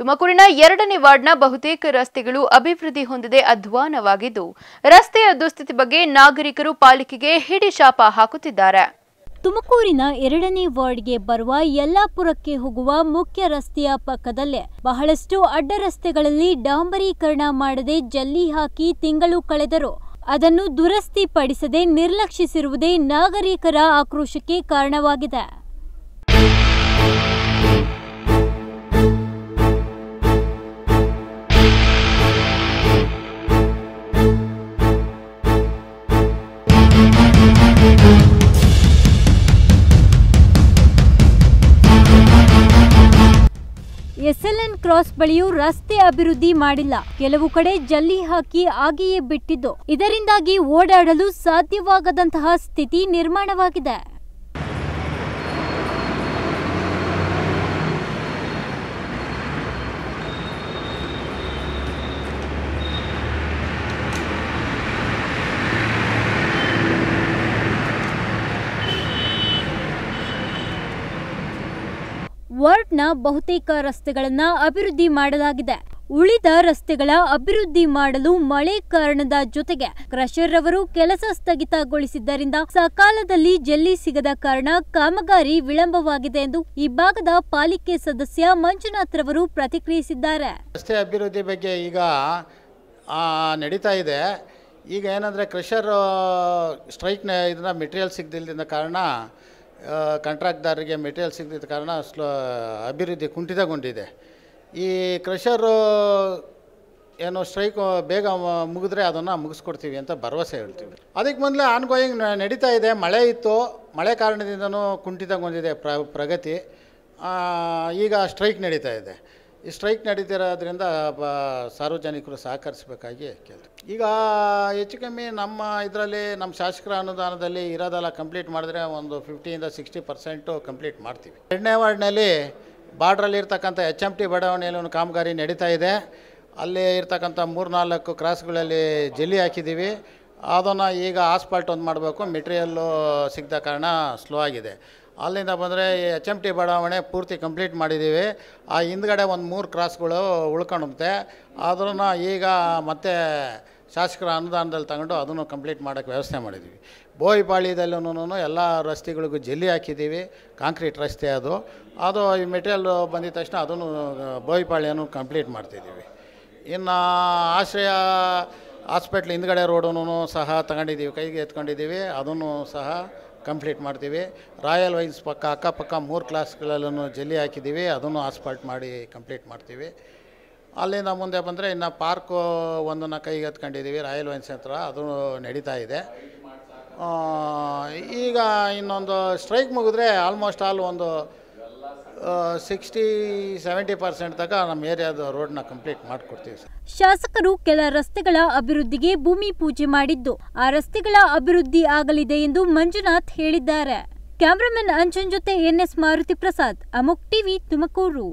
ತುಮಕೂರಿನ ಎರಡನೇ ವಾರ್ಡ್ನ ಬಹುತೇಕ ರಸ್ತೆಗಳು ಅಭಿವೃದ್ಧಿ ಹೊಂದದೆ ಅಧ್ವಾನವಾಗಿದ್ದು ರಸ್ತೆಯ ದುಸ್ಥಿತಿ ಬಗ್ಗೆ ನಾಗರಿಕರು ಪಾಲಿಕೆಗೆ ಹಿಡಿಶಾಪ ಹಾಕುತ್ತಿದ್ದಾರೆ ತುಮಕೂರಿನ ಎರಡನೇ ವಾರ್ಡ್ಗೆ ಬರುವ ಯಲ್ಲಾಪುರಕ್ಕೆ ಹೋಗುವ ಮುಖ್ಯ ರಸ್ತೆಯ ಪಕ್ಕದಲ್ಲೇ ಬಹಳಷ್ಟು ಅಡ್ಡ ರಸ್ತೆಗಳಲ್ಲಿ ಡಾಂಬರೀಕರಣ ಮಾಡದೆ ಜಲ್ಲಿ ಹಾಕಿ ತಿಂಗಳು ಕಳೆದರು ಅದನ್ನು ದುರಸ್ತಿಪಡಿಸದೆ ನಿರ್ಲಕ್ಷಿಸಿರುವುದೇ ನಾಗರಿಕರ ಆಕ್ರೋಶಕ್ಕೆ ಕಾರಣವಾಗಿದೆ ಕ್ರಾಸ್ ಬಳಿಯೂ ರಸ್ತೆ ಅಭಿವೃದ್ಧಿ ಮಾಡಿಲ್ಲ ಕೆಲವು ಕಡೆ ಜಲ್ಲಿ ಹಾಕಿ ಆಗಿಯೇ ಬಿಟ್ಟಿದ್ದು ಇದರಿಂದಾಗಿ ಓಡಾಡಲು ಸಾಧ್ಯವಾಗದಂತಹ ಸ್ಥಿತಿ ನಿರ್ಮಾಣವಾಗಿದೆ ವಾರ್ಡ್ನ ಬಹುತೇಕ ರಸ್ತೆಗಳನ್ನ ಅಭಿವೃದ್ಧಿ ಮಾಡಲಾಗಿದೆ ಉಳಿದ ರಸ್ತೆಗಳ ಅಭಿವೃದ್ಧಿ ಮಾಡಲು ಮಳೆ ಕಾರಣದ ಜೊತೆಗೆ ಕ್ರಷರ್ ಅವರು ಕೆಲಸ ಸ್ಥಗಿತಗೊಳಿಸಿದ್ದರಿಂದ ಸಕಾಲದಲ್ಲಿ ಜಲ್ಲಿ ಸಿಗದ ಕಾರಣ ಕಾಮಗಾರಿ ವಿಳಂಬವಾಗಿದೆ ಎಂದು ಈ ಭಾಗದ ಪಾಲಿಕೆ ಸದಸ್ಯ ಮಂಜುನಾಥ್ ರವರು ಪ್ರತಿಕ್ರಿಯಿಸಿದ್ದಾರೆ ರಸ್ತೆ ಅಭಿವೃದ್ಧಿ ಬಗ್ಗೆ ಈಗ ನಡೀತಾ ಇದೆ ಈಗ ಏನಂದ್ರೆ ಕ್ರಷರ್ ಸ್ಟ್ರೈಕ್ ಮೆಟೀರಿಯಲ್ ಸಿಗದಿಲ್ಲದ ಕಾರಣ ಕಾಂಟ್ರಾಕ್ಟ್ದಾರರಿಗೆ ಮೆಟೀರಿಯಲ್ ಸಿಗದಿದ್ದ ಕಾರಣ ಸ್ಲೋ ಅಭಿವೃದ್ಧಿ ಕುಂಠಿತಗೊಂಡಿದೆ ಈ ಕ್ರಷರು ಏನು ಸ್ಟ್ರೈಕ್ ಬೇಗ ಮುಗಿದ್ರೆ ಅದನ್ನು ಮುಗಿಸ್ಕೊಡ್ತೀವಿ ಅಂತ ಭರವಸೆ ಹೇಳ್ತೀವಿ ಅದಕ್ಕೆ ಮೊದಲೇ ಗೋಯಿಂಗ್ ನಡೀತಾ ಇದೆ ಮಳೆ ಇತ್ತು ಮಳೆ ಕಾರಣದಿಂದನೂ ಕುಂಠಿತಗೊಂಡಿದೆ ಪ್ರಗತಿ ಈಗ ಸ್ಟ್ರೈಕ್ ನಡೀತಾ ಇದೆ ಈ ಸ್ಟ್ರೈಕ್ ನಡೀತಿರೋದ್ರಿಂದ ಬ ಸಾರ್ವಜನಿಕರು ಸಹಕರಿಸಬೇಕಾಗಿ ಕೇಳಿದೆ ಈಗ ಹೆಚ್ಚು ಕಮ್ಮಿ ನಮ್ಮ ಇದರಲ್ಲಿ ನಮ್ಮ ಶಾಸಕರ ಅನುದಾನದಲ್ಲಿ ಇರೋದೆಲ್ಲ ಕಂಪ್ಲೀಟ್ ಮಾಡಿದ್ರೆ ಒಂದು ಫಿಫ್ಟಿಯಿಂದ ಸಿಕ್ಸ್ಟಿ ಪರ್ಸೆಂಟು ಕಂಪ್ಲೀಟ್ ಮಾಡ್ತೀವಿ ಎರಡನೇ ವಾರ್ಡ್ನಲ್ಲಿ ಇರ್ತಕ್ಕಂಥ ಎಚ್ ಎಮ್ ಟಿ ಬಡಾವಣೆಯಲ್ಲಿ ಒಂದು ಕಾಮಗಾರಿ ನಡೀತಾ ಇದೆ ಅಲ್ಲಿ ಇರ್ತಕ್ಕಂಥ ಮೂರು ನಾಲ್ಕು ಕ್ರಾಸ್ಗಳಲ್ಲಿ ಜಲ್ಲಿ ಹಾಕಿದ್ದೀವಿ ಅದನ್ನು ಈಗ ಆಸ್ಪಾಲ್ಟ್ ಒಂದು ಮಾಡಬೇಕು ಮೆಟೀರಿಯಲ್ಲು ಸಿಗದ ಕಾರಣ ಸ್ಲೋ ಆಗಿದೆ ಅಲ್ಲಿಂದ ಬಂದರೆ ಎಚ್ ಎಮ್ ಟಿ ಬಡಾವಣೆ ಪೂರ್ತಿ ಕಂಪ್ಲೀಟ್ ಮಾಡಿದ್ದೀವಿ ಆ ಹಿಂದ್ಗಡೆ ಒಂದು ಮೂರು ಕ್ರಾಸ್ಗಳು ಉಳ್ಕೊಂಡುತ್ತೆ ಅದನ್ನು ಈಗ ಮತ್ತೆ ಶಾಸಕರ ಅನುದಾನದಲ್ಲಿ ತಗೊಂಡು ಅದನ್ನು ಕಂಪ್ಲೀಟ್ ಮಾಡೋಕ್ಕೆ ವ್ಯವಸ್ಥೆ ಮಾಡಿದ್ದೀವಿ ಬೋಯಿಪಾಳಿದಲ್ಲೂನು ಎಲ್ಲ ರಸ್ತೆಗಳಿಗೂ ಜಲ್ಲಿ ಹಾಕಿದ್ದೀವಿ ಕಾಂಕ್ರೀಟ್ ರಸ್ತೆ ಅದು ಅದು ಈ ಮೆಟೀರಿಯಲ್ ಬಂದಿದ ತಕ್ಷಣ ಅದನ್ನು ಬೋಯಿಪಾಳಿಯನ್ನು ಕಂಪ್ಲೀಟ್ ಮಾಡ್ತಿದ್ದೀವಿ ಇನ್ನು ಆಶ್ರಯ ಹಾಸ್ಪಿಟ್ಲ್ ಹಿಂದ್ಗಡೆ ರೋಡನ್ನು ಸಹ ತಗೊಂಡಿದ್ದೀವಿ ಕೈಗೆ ಎತ್ಕೊಂಡಿದ್ದೀವಿ ಅದನ್ನು ಸಹ ಕಂಪ್ಲೀಟ್ ಮಾಡ್ತೀವಿ ರಾಯಲ್ ವೈನ್ಸ್ ಪಕ್ಕ ಅಕ್ಕಪಕ್ಕ ಮೂರು ಕ್ಲಾಸ್ಗಳಲ್ಲೂ ಜಲ್ಲಿ ಹಾಕಿದ್ದೀವಿ ಅದನ್ನು ಆಸ್ಪಾಲ್ಟ್ ಮಾಡಿ ಕಂಪ್ಲೀಟ್ ಮಾಡ್ತೀವಿ ಅಲ್ಲಿಂದ ಮುಂದೆ ಬಂದರೆ ಇನ್ನು ಪಾರ್ಕು ಒಂದನ್ನು ಕೈಗೆ ಎತ್ಕೊಂಡಿದ್ದೀವಿ ರಾಯಲ್ ವೈನ್ಸ್ ಹತ್ರ ಅದು ನಡೀತಾ ಇದೆ ಈಗ ಇನ್ನೊಂದು ಸ್ಟ್ರೈಕ್ ಮುಗಿದ್ರೆ ಆಲ್ಮೋಸ್ಟ್ ಆಲ್ ಒಂದು ಸಿಕ್ಸ್ಟಿ ಸೆವೆಂಟಿ ಪರ್ಸೆಂಟ್ ಕಂಪ್ಲೀಟ್ ಮಾಡಿಕೊಡ್ತೀವಿ ಸರ್ ಶಾಸಕರು ಕೆಲ ರಸ್ತೆಗಳ ಅಭಿವೃದ್ಧಿಗೆ ಭೂಮಿ ಪೂಜೆ ಮಾಡಿದ್ದು ಆ ರಸ್ತೆಗಳ ಅಭಿವೃದ್ಧಿ ಆಗಲಿದೆ ಎಂದು ಮಂಜುನಾಥ್ ಹೇಳಿದ್ದಾರೆ ಕ್ಯಾಮರಾಮನ್ ಅಂಜನ್ ಜೊತೆ ಎನ್ಎಸ್ ಮಾರುತಿ ಪ್ರಸಾದ್ ಅಮುಕ್ ಟಿವಿ ತುಮಕೂರು